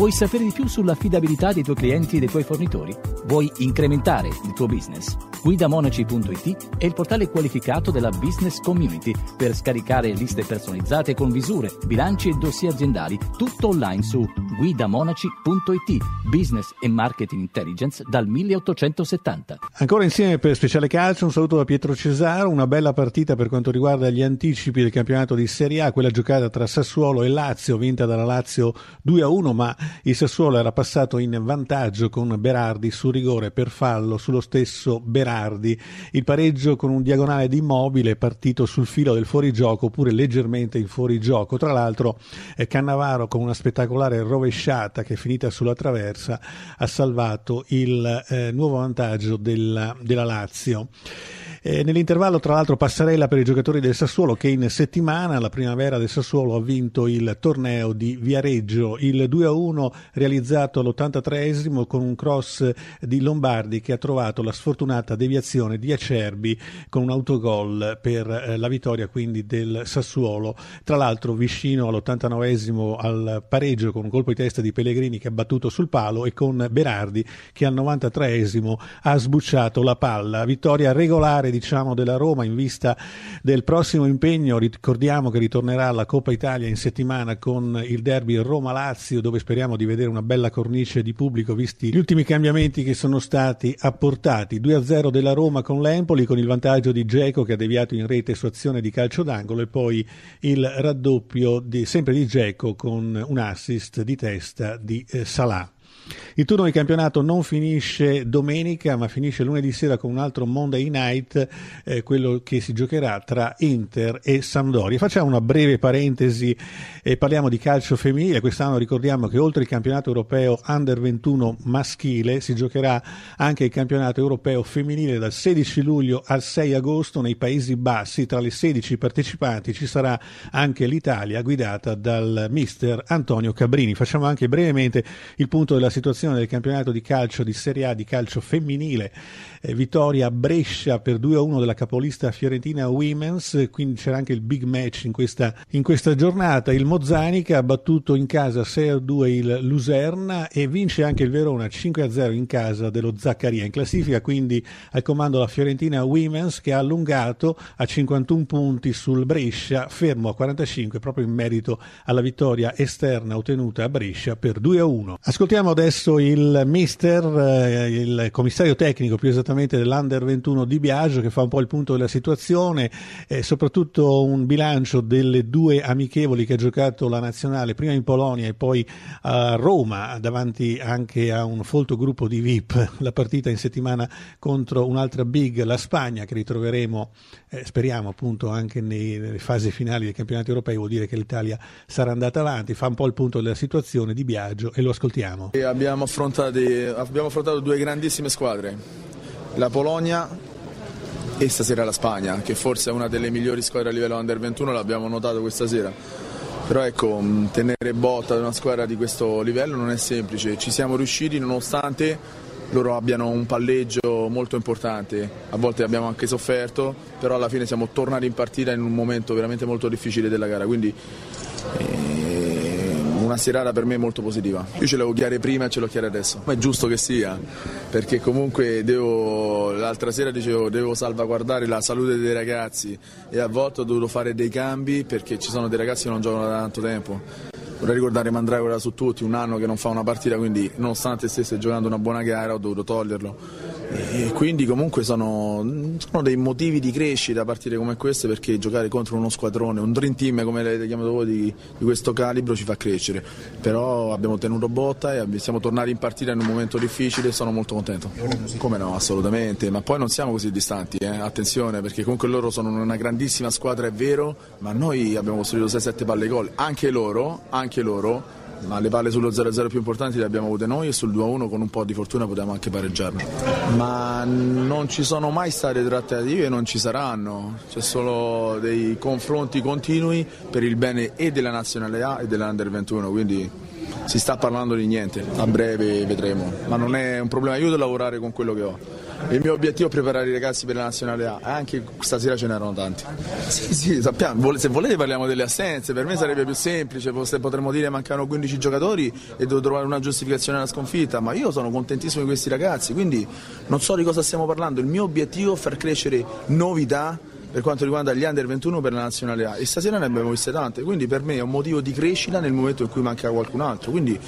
Vuoi sapere di più sull'affidabilità dei tuoi clienti e dei tuoi fornitori? Vuoi incrementare il tuo business? Guidamonaci.it è il portale qualificato della business community per scaricare liste personalizzate con visure, bilanci e dossier aziendali, tutto online su guidamonaci.it, business e marketing intelligence dal 1870. Ancora insieme per Speciale Calcio, un saluto da Pietro Cesaro, una bella partita per quanto riguarda gli anticipi del campionato di Serie A, quella giocata tra Sassuolo e Lazio, vinta dalla Lazio 2 a 1, ma il Sassuolo era passato in vantaggio con Berardi su rigore per fallo sullo stesso Berardi. Il pareggio con un diagonale di immobile partito sul filo del fuorigioco oppure leggermente in fuorigioco. Tra l'altro eh, Cannavaro con una spettacolare rovesciata che è finita sulla traversa ha salvato il eh, nuovo vantaggio della, della Lazio. Eh, nell'intervallo, tra l'altro, passerella per i giocatori del Sassuolo che in settimana, la primavera del Sassuolo, ha vinto il torneo di Viareggio, il 2-1 realizzato all'83esimo con un cross di Lombardi che ha trovato la sfortunata deviazione di Acerbi con un autogol per eh, la vittoria quindi del Sassuolo. Tra l'altro vicino all'89esimo al pareggio con un colpo di testa di Pellegrini che ha battuto sul palo e con Berardi che al 93esimo ha sbucciato la palla. Vittoria regolare parlare diciamo, della Roma in vista del prossimo impegno. Ricordiamo che ritornerà alla Coppa Italia in settimana con il derby Roma-Lazio dove speriamo di vedere una bella cornice di pubblico visti gli ultimi cambiamenti che sono stati apportati. 2-0 della Roma con l'Empoli con il vantaggio di Geco che ha deviato in rete su azione di calcio d'angolo e poi il raddoppio di, sempre di Geco con un assist di testa di eh, Salah. Il turno di campionato non finisce domenica, ma finisce lunedì sera con un altro Monday night, eh, quello che si giocherà tra Inter e Sampdoria. Facciamo una breve parentesi e parliamo di calcio femminile. Quest'anno ricordiamo che oltre il campionato europeo under 21 maschile si giocherà anche il campionato europeo femminile dal 16 luglio al 6 agosto nei Paesi Bassi. Tra le 16 partecipanti ci sarà anche l'Italia guidata dal mister Antonio Cabrini. Facciamo anche brevemente il punto della situazione situazione del campionato di calcio di Serie A di calcio femminile. Eh, vittoria Brescia per 2-1 della capolista fiorentina Women's, quindi c'era anche il big match in questa, in questa giornata. Il Mozzanica ha battuto in casa 6-2 il Luserna e vince anche il Verona 5-0 in casa dello Zaccaria. In classifica quindi al comando la fiorentina Women's che ha allungato a 51 punti sul Brescia, fermo a 45 proprio in merito alla vittoria esterna ottenuta a Brescia per 2-1. Ascoltiamo adesso adesso il mister, eh, il commissario tecnico più esattamente dell'Under 21 di Biagio che fa un po' il punto della situazione soprattutto un bilancio delle due amichevoli che ha giocato la nazionale prima in Polonia e poi a Roma davanti anche a un folto gruppo di VIP, la partita in settimana contro un'altra big, la Spagna che ritroveremo eh, speriamo appunto anche nelle fasi finali dei campionati europei vuol dire che l'Italia sarà andata avanti, fa un po' il punto della situazione di Biagio e lo ascoltiamo. Yeah abbiamo, abbiamo affrontato due grandissime squadre, la Polonia e stasera la Spagna, che forse è una delle migliori squadre a livello under 21, l'abbiamo notato questa sera. Però ecco, mm, tenere botta ad una squadra di questo livello non è semplice, ci siamo riusciti nonostante loro abbiano un palleggio molto importante, a volte abbiamo anche sofferto, però alla fine siamo tornati in partita in un momento veramente molto difficile della gara, quindi eh, una serata per me molto positiva. Io ce l'avevo chiara prima e ce l'ho chiara adesso. Ma è giusto che sia, perché comunque devo, l'altra sera dicevo, devo salvaguardare la salute dei ragazzi e a volte ho dovuto fare dei cambi perché ci sono dei ragazzi che non giocano da tanto tempo. Vorrei ricordare Mandragora su tutti, un anno che non fa una partita, quindi nonostante stesse giocando una buona gara ho dovuto toglierlo e quindi comunque sono, sono, dei motivi di crescita a partire come queste perché giocare contro uno squadrone, un dream team come l'avete chiamato voi di, di, questo calibro ci fa crescere, però abbiamo tenuto botta e siamo tornati in partita in un momento difficile e sono molto contento. Come no, assolutamente, ma poi non siamo così distanti, eh? attenzione perché comunque loro sono una grandissima squadra è vero, ma noi abbiamo costruito 6-7 palle gol, anche loro, anche loro ma le palle sullo 0-0 più importanti le abbiamo avute noi e sul 2-1 con un po' di fortuna potevamo anche pareggiarle. Ma non ci sono mai state trattative e non ci saranno, c'è solo dei confronti continui per il bene e della nazionale A e dell'Under 21, quindi si sta parlando di niente, a breve vedremo, ma non è un problema, io devo lavorare con quello che ho. Il mio obiettivo è preparare i ragazzi per la nazionale A, eh, anche stasera ce n'erano tanti. Sì, sì, sappiamo, se volete parliamo delle assenze, per me sarebbe più semplice, potremmo dire mancano 15 giocatori e devo trovare una giustificazione alla sconfitta, ma io sono contentissimo di questi ragazzi, quindi non so di cosa stiamo parlando, il mio obiettivo è far crescere novità per quanto riguarda gli under 21 per la nazionale A e stasera ne abbiamo viste tante, quindi per me è un motivo di crescita nel momento in cui manca qualcun altro, quindi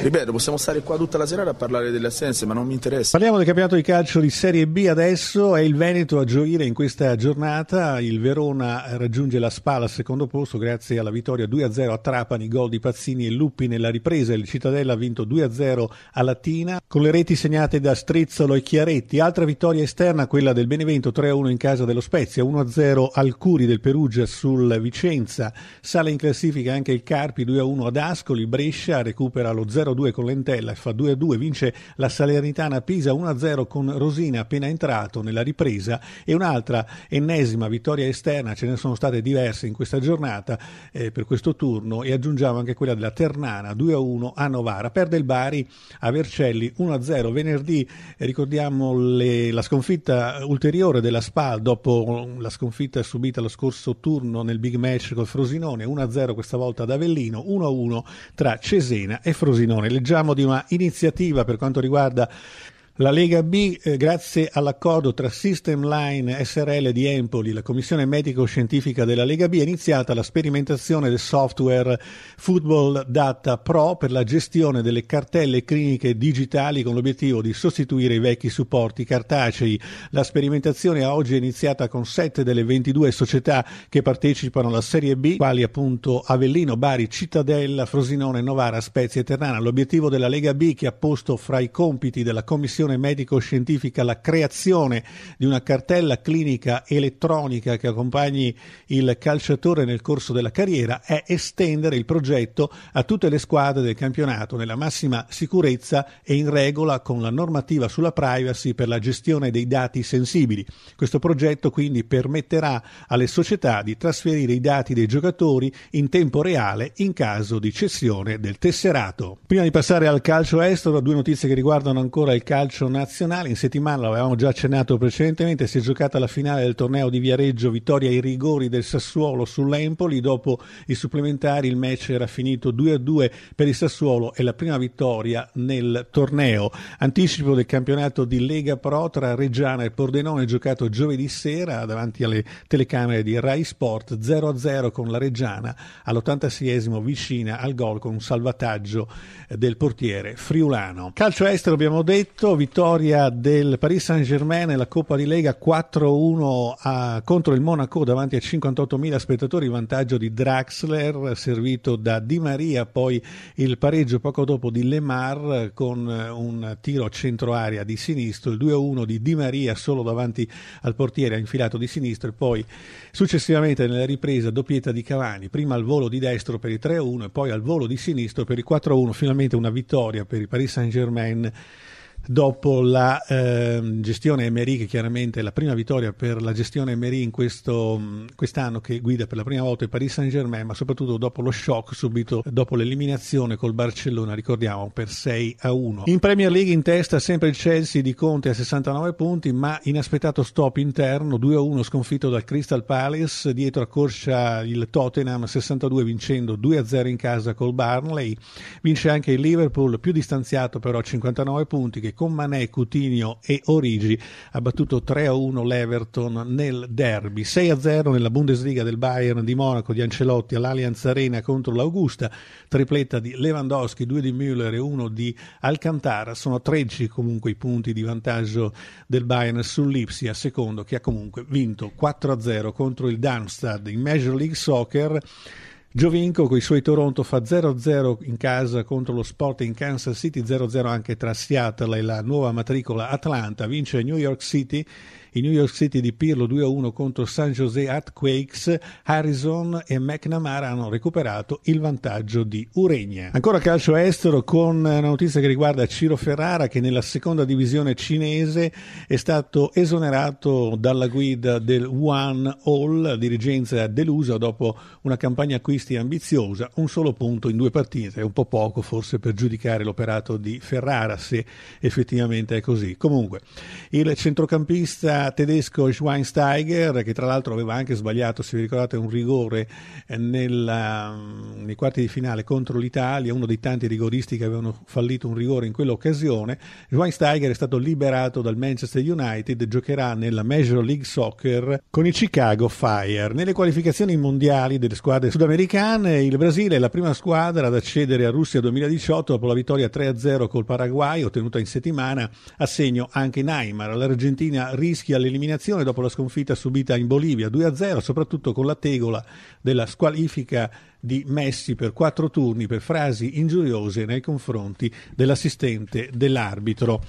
ripeto possiamo stare qua tutta la serata a parlare delle assenze ma non mi interessa. Parliamo del campionato di calcio di Serie B adesso, è il Veneto a gioire in questa giornata, il Verona raggiunge la Spala al secondo posto grazie alla vittoria 2-0 a Trapani, gol di Pazzini e Luppi nella ripresa, il Cittadella ha vinto 2-0 a Latina con le reti segnate da Strizzolo e Chiaretti, altra vittoria esterna quella del Benevento 3-1 in casa dello Spezia, 1-0 1-0 al Curi del Perugia sul Vicenza, sale in classifica anche il Carpi 2-1 ad Ascoli, Brescia recupera lo 0-2 con l'Entella fa 2-2, vince la Salernitana Pisa 1-0 con Rosina appena entrato nella ripresa e un'altra ennesima vittoria esterna, ce ne sono state diverse in questa giornata eh, per questo turno e aggiungiamo anche quella della Ternana 2-1 a Novara, perde il Bari a Vercelli 1-0 venerdì, eh, ricordiamo le, la sconfitta ulteriore della SPAL dopo la sconfitta subita lo scorso turno nel big match col Frosinone, 1-0 questa volta ad Avellino, 1-1 tra Cesena e Frosinone. Leggiamo di una iniziativa per quanto riguarda la Lega B, eh, grazie all'accordo tra System Line SRL di Empoli, la commissione medico-scientifica della Lega B, è iniziata la sperimentazione del software Football Data Pro per la gestione delle cartelle cliniche digitali con l'obiettivo di sostituire i vecchi supporti cartacei. La sperimentazione a oggi è iniziata con 7 delle 22 società che partecipano alla Serie B, quali appunto Avellino, Bari, Cittadella, Frosinone, Novara, Spezia e Ternana. L'obiettivo della Lega B, che ha posto fra i compiti della commissione ricercazione medico-scientifica la creazione di una cartella clinica elettronica che accompagni il calciatore nel corso della carriera è estendere il progetto a tutte le squadre del campionato nella massima sicurezza e in regola con la normativa sulla privacy per la gestione dei dati sensibili. Questo progetto quindi permetterà alle società di trasferire i dati dei giocatori in tempo reale in caso di cessione del tesserato. Prima di passare al calcio estero, due notizie che riguardano ancora il calcio calcio nazionale. In settimana, l'avevamo già accennato precedentemente, si è giocata la finale del torneo di Viareggio, vittoria ai rigori del Sassuolo sull'Empoli. Dopo i supplementari il match era finito 2-2 per il Sassuolo e la prima vittoria nel torneo. Anticipo del campionato di Lega Pro tra Reggiana e Pordenone giocato giovedì sera davanti alle telecamere di Rai Sport 0-0 con la Reggiana all'86esimo vicina al gol con un salvataggio eh, del portiere friulano. Calcio estero abbiamo detto, vittoria del Paris Saint-Germain nella Coppa di Lega 4-1 a, contro il Monaco davanti a 58.000 spettatori, vantaggio di Draxler servito da Di Maria, poi il pareggio poco dopo di Lemar con un tiro a centro aria di sinistro, il 2-1 di Di Maria solo davanti al portiere ha infilato di sinistro e poi successivamente nella ripresa doppietta di Cavani, prima al volo di destro per il 3-1 e poi al volo di sinistro per il 4-1, finalmente una vittoria per il Paris Saint-Germain dopo la eh, gestione Emery, che chiaramente è la prima vittoria per la gestione Emery in questo, quest'anno che guida per la prima volta il Paris Saint Germain, ma soprattutto dopo lo shock subito dopo l'eliminazione col Barcellona, ricordiamo, per 6 a 1. In Premier League in testa sempre il Chelsea di Conte a 69 punti, ma inaspettato stop interno, 2 a 1 sconfitto dal Crystal Palace, dietro a Corsa il Tottenham 62 vincendo 2 a 0 in casa col Barnley, vince anche il Liverpool più distanziato però a 59 punti che con Manè, Coutinho e Origi ha battuto 3-1 l'Everton nel derby, 6-0 nella Bundesliga del Bayern di Monaco di Ancelotti all'Allianz Arena contro l'Augusta, tripletta di Lewandowski, 2 di Müller e 1 di Alcantara, sono 13 comunque i punti di vantaggio del Bayern sull'Ipsia, secondo che ha comunque vinto 4-0 contro il Darmstadt in Major League Soccer. Giovinco con i suoi Toronto fa 0-0 in casa contro lo Sporting Kansas City, 0-0 anche tra Seattle e la nuova matricola Atlanta, vince New York City il New York City di Pirlo 2-1 contro San Jose Earthquakes, Harrison e McNamara hanno recuperato il vantaggio di Uregna. Ancora calcio estero con una notizia che riguarda Ciro Ferrara che nella seconda divisione cinese è stato esonerato dalla guida del One All, dirigenza delusa dopo una campagna acquisti ambiziosa, un solo punto in due partite, è un po' poco forse per giudicare l'operato di Ferrara se effettivamente è così. Comunque, il centrocampista tedesco Schweinsteiger che tra l'altro aveva anche sbagliato, se vi ricordate, un rigore eh, nella, mm, nei quarti di finale contro l'Italia, uno dei tanti rigoristi che avevano fallito un rigore in quell'occasione. Schweinsteiger è stato liberato dal Manchester United e giocherà nella Major League Soccer con i Chicago Fire. Nelle qualificazioni mondiali delle squadre sudamericane il Brasile è la prima squadra ad accedere a Russia 2018 dopo la vittoria 3-0 col Paraguay ottenuta in settimana, a segno anche Neymar. L'Argentina rischia all'eliminazione dopo la sconfitta subita in Bolivia 2-0, soprattutto con la tegola della squalifica di Messi per quattro turni per frasi ingiuriose nei confronti dell'assistente dell'arbitro.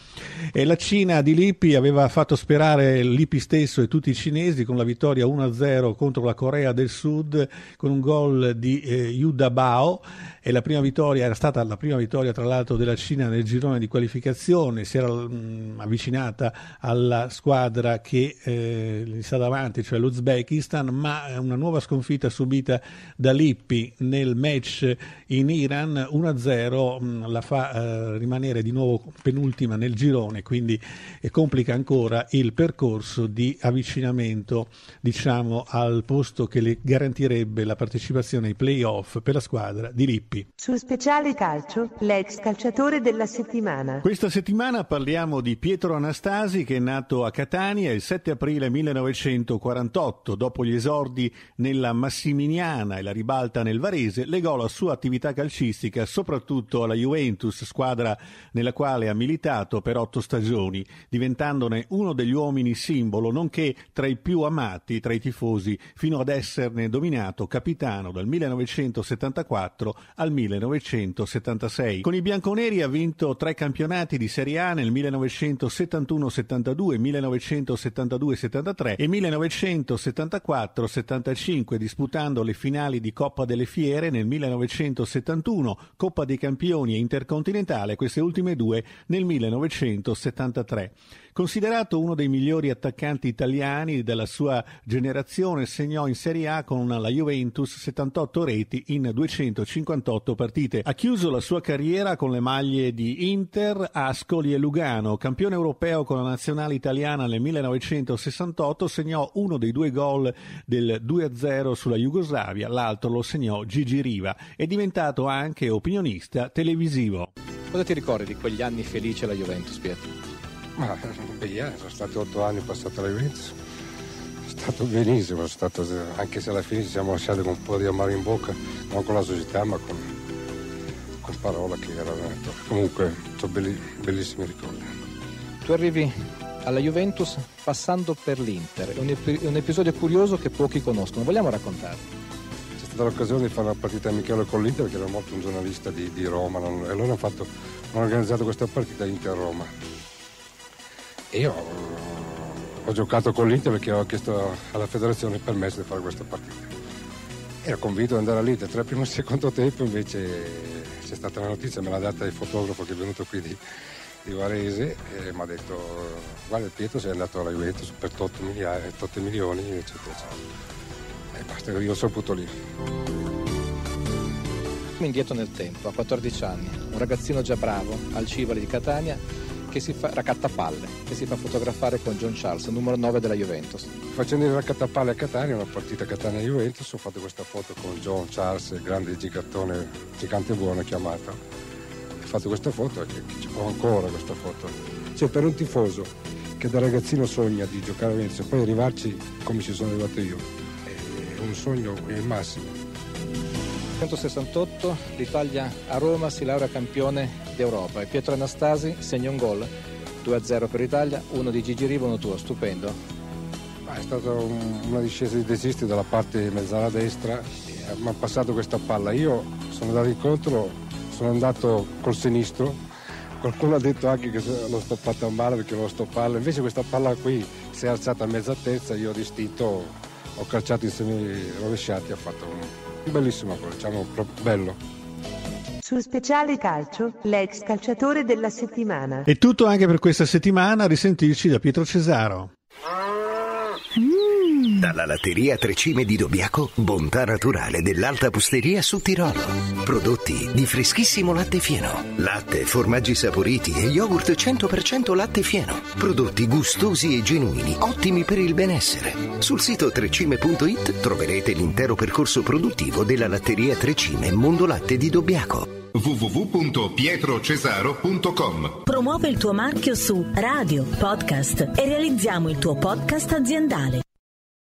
E la Cina di Lippi aveva fatto sperare Lippi stesso e tutti i cinesi con la vittoria 1-0 contro la Corea del Sud con un gol di eh, Yuda Bao e la prima vittoria era stata la prima vittoria tra l'altro della Cina nel girone di qualificazione, si era mh, mm, avvicinata alla squadra che eh, sta davanti, cioè l'Uzbekistan, ma una nuova sconfitta subita da Lippi Gheddafi nel match in Iran 1-0 mm, la fa eh, rimanere di nuovo penultima nel girone, quindi eh, complica ancora il percorso di avvicinamento diciamo, al posto che le garantirebbe la partecipazione ai playoff per la squadra di Lippi. Su speciale calcio, l'ex calciatore della settimana. Questa settimana parliamo di Pietro Anastasi che è nato a Catania il 7 aprile 1948 dopo gli esordi nella Massiminiana e la ribalta Milano il Varese, legò la sua attività calcistica soprattutto alla Juventus, squadra nella quale ha militato per otto stagioni, diventandone uno degli uomini simbolo, nonché tra i più amati tra i tifosi, fino ad esserne dominato capitano dal 1974 al 1976. Con i bianconeri ha vinto tre campionati di Serie A nel 1971-72, 1972-73 e 1974-75, disputando le finali di Coppa del delle fiere nel 1971, Coppa dei Campioni e Intercontinentale, queste ultime due nel 1973. Considerato uno dei migliori attaccanti italiani della sua generazione, segnò in Serie A con la Juventus 78 reti in 258 partite. Ha chiuso la sua carriera con le maglie di Inter, Ascoli e Lugano. Campione europeo con la nazionale italiana nel 1968, segnò uno dei due gol del 2-0 sulla Jugoslavia, l'altro lo segnò Gigi Riva. È diventato anche opinionista televisivo. Cosa ti ricordi di quegli anni felici alla Juventus, Pietro? Ma beh, sono stati otto anni passati alla Juventus. È stato benissimo, è stato, anche se alla fine ci siamo lasciati con un po' di amaro in bocca, non con la società ma con, con Parola che era venuto. Comunque sono belli, bellissimi ricordi. Tu arrivi alla Juventus passando per l'Inter, è un, ep- un episodio curioso che pochi conoscono, vogliamo raccontarlo? stata l'occasione di fare una partita amichevole con l'Inter perché era morto un giornalista di, di Roma non, e loro hanno, fatto, hanno, organizzato questa partita Inter-Roma io ho giocato con l'Inter perché ho chiesto alla federazione il permesso di fare questa partita. Ero convinto di andare all'Inter tra il primo e il secondo tempo, invece c'è stata la notizia, me l'ha data il fotografo che è venuto qui di, di Varese e mi ha detto guarda Pietro sei andato alla Juventus per 8 milioni, milioni eccetera, eccetera. E basta, io sono saputo lì indietro nel tempo, a 14 anni, un ragazzino già bravo, al Civoli di Catania, che si fa raccattapalle, che si fa fotografare con John Charles, numero 9 della Juventus. Facendo il raccattapalle a Catania, una partita Catania-Juventus, ho fatto questa foto con John Charles, grande gigantone, gigante buono chiamato. Ho fatto questa foto, e ho ancora questa foto. Cioè per un tifoso che da ragazzino sogna di giocare a Venezia e poi arrivarci come ci sono arrivato io, è un sogno il massimo 1968 l'Italia a Roma si laurea campione d'Europa e Pietro Anastasi segna un gol 2-0 per l'Italia, uno di Gigi Riva, uno tuo, stupendo. È stata un, una discesa di desisti dalla parte mezzala destra, eh, mi ha passato questa palla. Io sono andato incontro, sono andato col sinistro, qualcuno ha detto anche che l'ho stoppata male perché l'ho stoppata, invece questa palla qui si è alzata a mezza terza, io ho distinto ho calciato i semi rovesciati, ha fatto un bellissimo gol, diciamo bello sul speciale calcio, l'ex calciatore della settimana. È tutto anche per questa settimana, risentirci da Pietro Cesaro. Dalla latteria Trecime di Dobiaco, bontà naturale dell'alta posteria su Tirolo. Prodotti di freschissimo latte fieno, latte, formaggi saporiti e yogurt 100% latte fieno. Prodotti gustosi e genuini, ottimi per il benessere. Sul sito trecime.it troverete l'intero percorso produttivo della latteria Trecime Mondo Latte di Dobbiaco www.pietrocesaro.com Promuove il tuo marchio su radio, podcast e realizziamo il tuo podcast aziendale.